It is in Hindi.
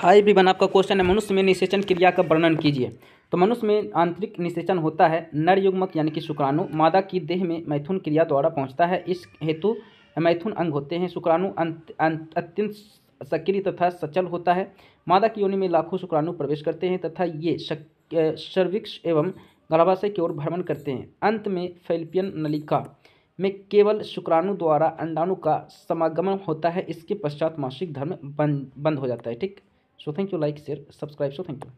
हाई भी बना आपका क्वेश्चन है मनुष्य में निषेचन क्रिया का वर्णन कीजिए तो मनुष्य में आंतरिक निषेचन होता है नर युग्मक यानी कि शुक्राणु मादा की देह में मैथुन क्रिया द्वारा पहुंचता है इस हेतु मैथुन अंग होते हैं शुक्राणु अत्यंत सक्रिय तथा सचल होता है मादा की योनि में लाखों शुक्राणु प्रवेश करते हैं तथा ये सर्विक्स एवं गर्भाशय की ओर भ्रमण करते हैं अंत में फेल्पियन नलिका में केवल शुक्राणु द्वारा अंडाणु का समागमन होता है इसके पश्चात मासिक धर्म बंद बंद हो जाता है ठीक So thank you, like, share, subscribe. So thank you.